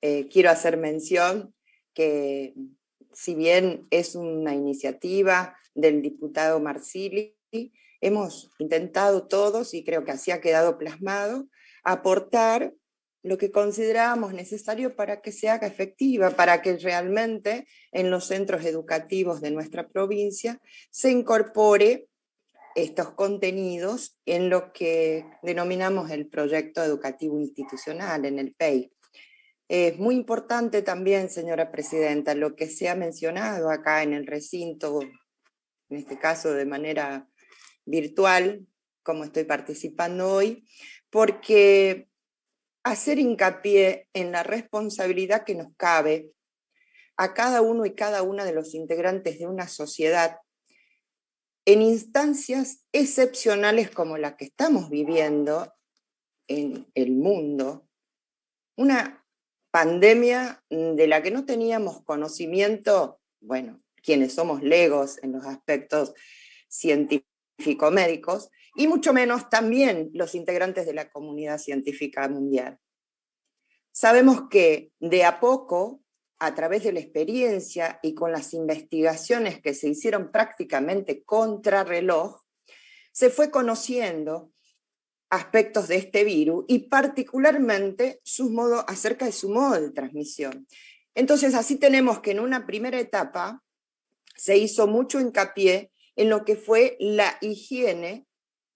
Eh, quiero hacer mención que si bien es una iniciativa del diputado Marsili, hemos intentado todos, y creo que así ha quedado plasmado, aportar lo que consideramos necesario para que se haga efectiva, para que realmente en los centros educativos de nuestra provincia se incorpore estos contenidos en lo que denominamos el proyecto educativo institucional, en el PEI. Es muy importante también, señora presidenta, lo que se ha mencionado acá en el recinto, en este caso de manera virtual, como estoy participando hoy, porque hacer hincapié en la responsabilidad que nos cabe a cada uno y cada una de los integrantes de una sociedad en instancias excepcionales como la que estamos viviendo en el mundo, una pandemia mm, de la que no teníamos conocimiento, bueno, quienes somos legos en los aspectos científico-médicos, y mucho menos también los integrantes de la comunidad científica mundial. Sabemos que de a poco, a través de la experiencia y con las investigaciones que se hicieron prácticamente contrarreloj, se fue conociendo aspectos de este virus y particularmente sus acerca de su modo de transmisión. Entonces, así tenemos que en una primera etapa se hizo mucho hincapié en lo que fue la higiene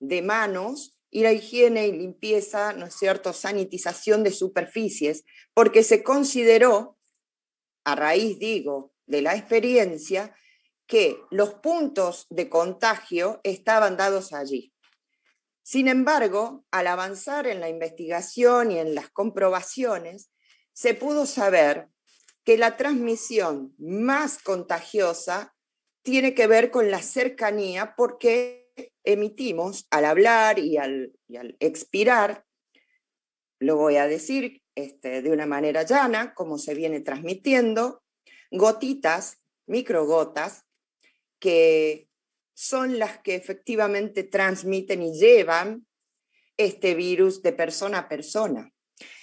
de manos y la higiene y limpieza, ¿no es cierto?, sanitización de superficies, porque se consideró, a raíz, digo, de la experiencia, que los puntos de contagio estaban dados allí. Sin embargo, al avanzar en la investigación y en las comprobaciones, se pudo saber que la transmisión más contagiosa tiene que ver con la cercanía porque emitimos al hablar y al, expirar, lo voy a decir este, de una manera llana, como se viene transmitiendo, gotitas, microgotas, que son las que efectivamente transmiten y llevan este virus de persona a persona.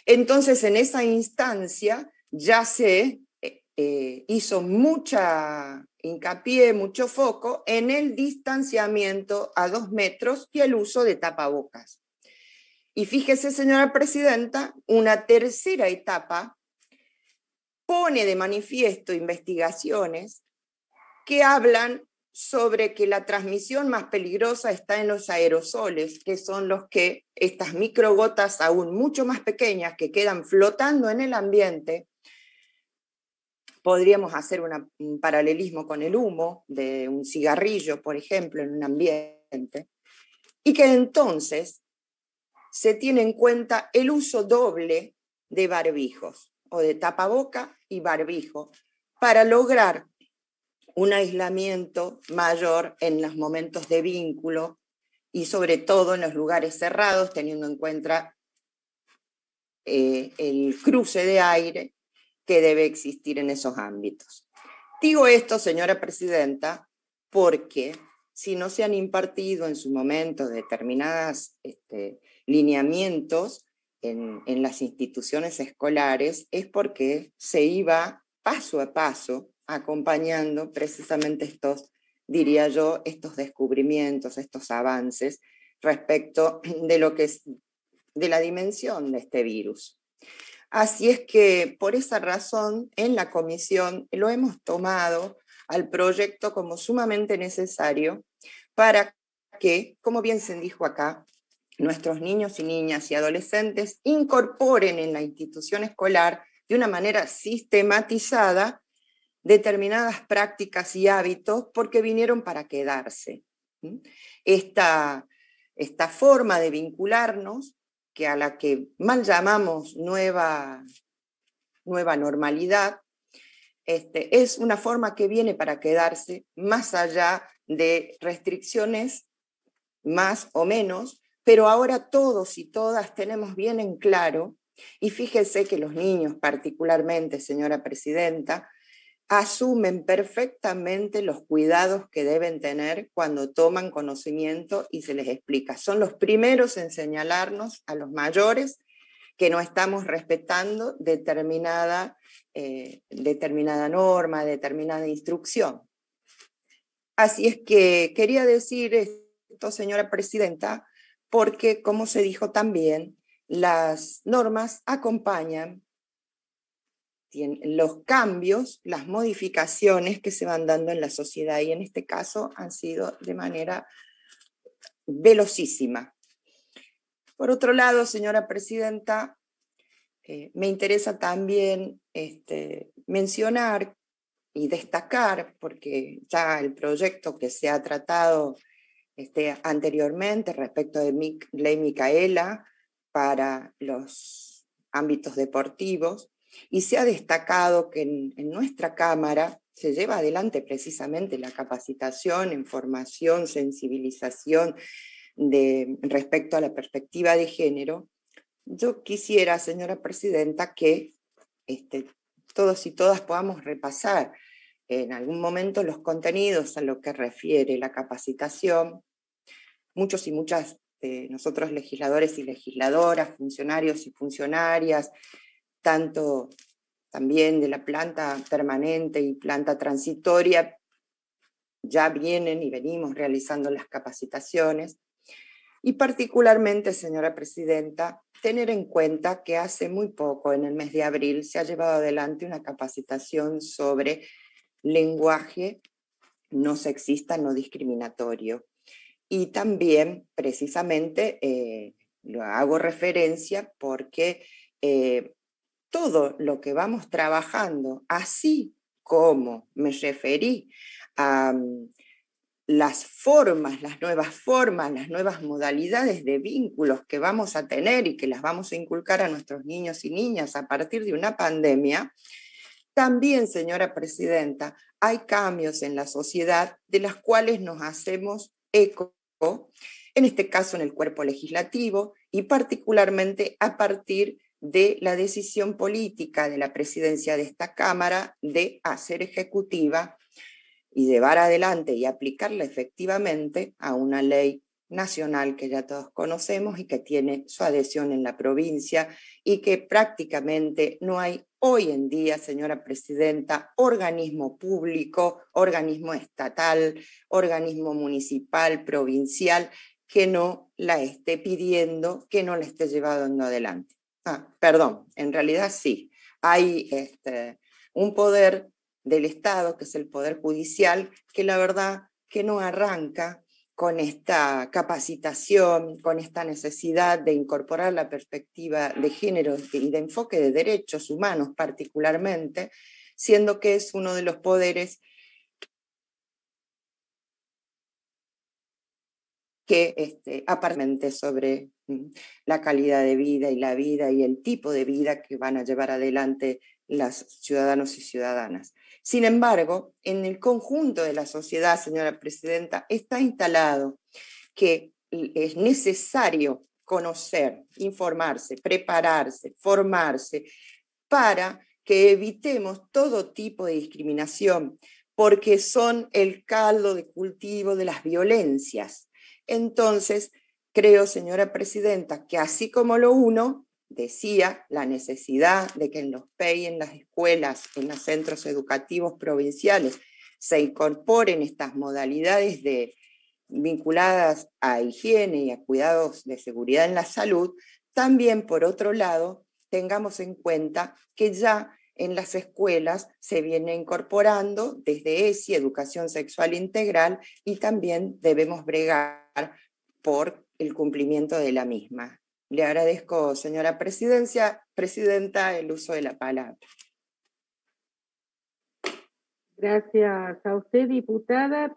Entonces, en esa instancia ya se eh, eh, hizo mucha hincapié, mucho foco en el distanciamiento a dos metros y el uso de tapabocas. Y fíjese, señora presidenta, una tercera etapa pone de manifiesto investigaciones que hablan sobre que la transmisión más peligrosa está en los aerosoles, que son los que estas microgotas aún mucho más pequeñas que quedan flotando en el ambiente, podríamos hacer un paralelismo con el humo de un cigarrillo, por ejemplo, en un ambiente, y que entonces se tiene en cuenta el uso doble de barbijos o de tapaboca y barbijo para lograr un aislamiento mayor en los momentos de vínculo y sobre todo en los lugares cerrados, teniendo en cuenta eh, el cruce de aire que debe existir en esos ámbitos. Digo esto, señora presidenta, porque si no se han impartido en su momento determinados este, lineamientos en las instituciones escolares, es porque se iba paso a paso acompañando precisamente estos, diría yo, estos descubrimientos, estos avances respecto de lo que es de la dimensión de este virus. Así es que por esa razón en la comisión lo hemos tomado al proyecto como sumamente necesario para que, como bien se dijo acá, nuestros niños y niñas y adolescentes incorporen en la institución escolar de una manera sistematizada determinadas prácticas y hábitos porque vinieron para quedarse. Esta, esta forma de vincularnos, que a la que mal llamamos nueva, nueva normalidad, este, es una forma que viene para quedarse más allá de restricciones más o menos, pero ahora todos y todas tenemos bien en claro, y fíjese que los niños particularmente, señora presidenta, asumen perfectamente los cuidados que deben tener cuando toman conocimiento y se les explica. Son los primeros en señalarnos a los mayores que no estamos respetando determinada, eh, determinada norma, determinada instrucción. Así es que quería decir esto, señora presidenta, porque, como se dijo también, las normas acompañan los cambios, las modificaciones que se van dando en la sociedad y en este caso han sido de manera velocísima. Por otro lado, señora presidenta, eh, me interesa también este, mencionar y destacar, porque ya el proyecto que se ha tratado este, anteriormente respecto de ley Micaela para los ámbitos deportivos, y se ha destacado que en, nuestra Cámara se lleva adelante precisamente la capacitación, información, sensibilización de, respecto a la perspectiva de género. Yo quisiera, señora presidenta, que este, todos y todas podamos repasar en algún momento los contenidos a lo que refiere la capacitación. Muchos y muchas de nosotros legisladores y legisladoras, funcionarios y funcionarias, tanto también de la planta permanente y planta transitoria, ya vienen y venimos realizando las capacitaciones. Y particularmente, señora presidenta, tener en cuenta que hace muy poco, en el mes de abril, se ha llevado adelante una capacitación sobre lenguaje no sexista, no discriminatorio. Y también, precisamente, eh, lo hago referencia porque eh, todo lo que vamos trabajando, así como me referí a mm, las formas, las nuevas formas, las nuevas modalidades de vínculos que vamos a tener y que las vamos a inculcar a nuestros niños y niñas a partir de una pandemia, también, señora presidenta, hay cambios en la sociedad de las cuales nos hacemos eco, en este caso en el cuerpo legislativo y particularmente a partir de de la decisión política de la presidencia de esta Cámara de hacer ejecutiva y llevar adelante y aplicarla efectivamente a una ley nacional que ya todos conocemos y que tiene su adhesión en la provincia y que prácticamente no hay hoy en día, señora presidenta, organismo público, organismo estatal, organismo municipal, provincial, que no la esté pidiendo, que no la esté llevando adelante. Ah, perdón, en realidad sí. Hay este, un poder del Estado, que es el poder judicial, que la verdad que no arranca con esta capacitación, con esta necesidad de incorporar la perspectiva de género y de enfoque de derechos humanos particularmente, siendo que es uno de los poderes que este, aparentemente sobre mm, la calidad de vida y la vida y el tipo de vida que van a llevar adelante las ciudadanos y ciudadanas. Sin embargo, en el conjunto de la sociedad, señora presidenta, está instalado que es necesario conocer, informarse, prepararse, formarse para que evitemos todo tipo de discriminación, porque son el caldo de cultivo de las violencias entonces, creo, señora presidenta, que así como lo uno, decía la necesidad de que en los PEI, en las escuelas, en los centros educativos provinciales, se incorporen estas modalidades de, vinculadas a higiene y a cuidados de seguridad en la salud, también por otro lado, tengamos en cuenta que ya en las escuelas se viene incorporando desde ESI, educación sexual integral, y también debemos bregar por el cumplimiento de la misma. Le agradezco, señora presidencia, presidenta, el uso de la palabra. Gracias a usted, diputada.